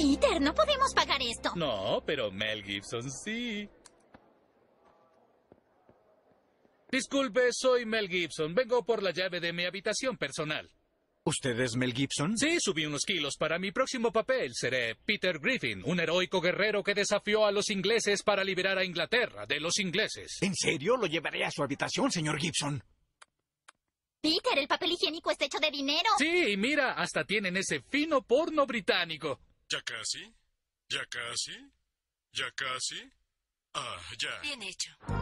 Peter, no podemos pagar esto. No, pero Mel Gibson sí. Disculpe, soy Mel Gibson. Vengo por la llave de mi habitación personal. ¿Usted es Mel Gibson? Sí, subí unos kilos para mi próximo papel. Seré Peter Griffin, un heroico guerrero que desafió a los ingleses para liberar a Inglaterra de los ingleses. ¿En serio? Lo llevaré a su habitación, señor Gibson. Peter, el papel higiénico está hecho de dinero. Sí, y mira, hasta tienen ese fino porno británico. ¿Ya casi? ¿Ya casi? ¿Ya casi? Ah, ya. Bien hecho.